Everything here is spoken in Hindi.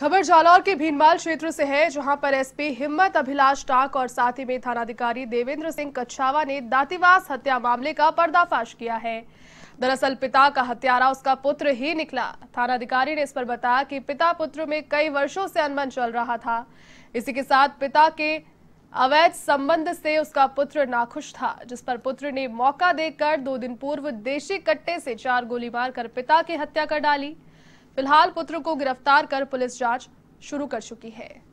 खबर जालौर के भीनमाल क्षेत्र से है जहां पर एसपी हिम्मत अभिलाष टाक और साथ ही में थानाधिकारी देवेंद्र सिंह कच्छावा ने दातीवास हत्या मामले का पर्दाफाश किया है दरअसल पिता का हत्यारा उसका पुत्र ही निकला थानाधिकारी ने इस पर बताया कि पिता पुत्र में कई वर्षों से अनबन चल रहा था इसी के साथ पिता के अवैध संबंध से उसका पुत्र नाखुश था जिस पर पुत्र ने मौका देकर दो दिन पूर्व देशी कट्टे से चार गोली मारकर पिता की हत्या कर डाली फिलहाल पुत्र को गिरफ्तार कर पुलिस जांच शुरू कर चुकी है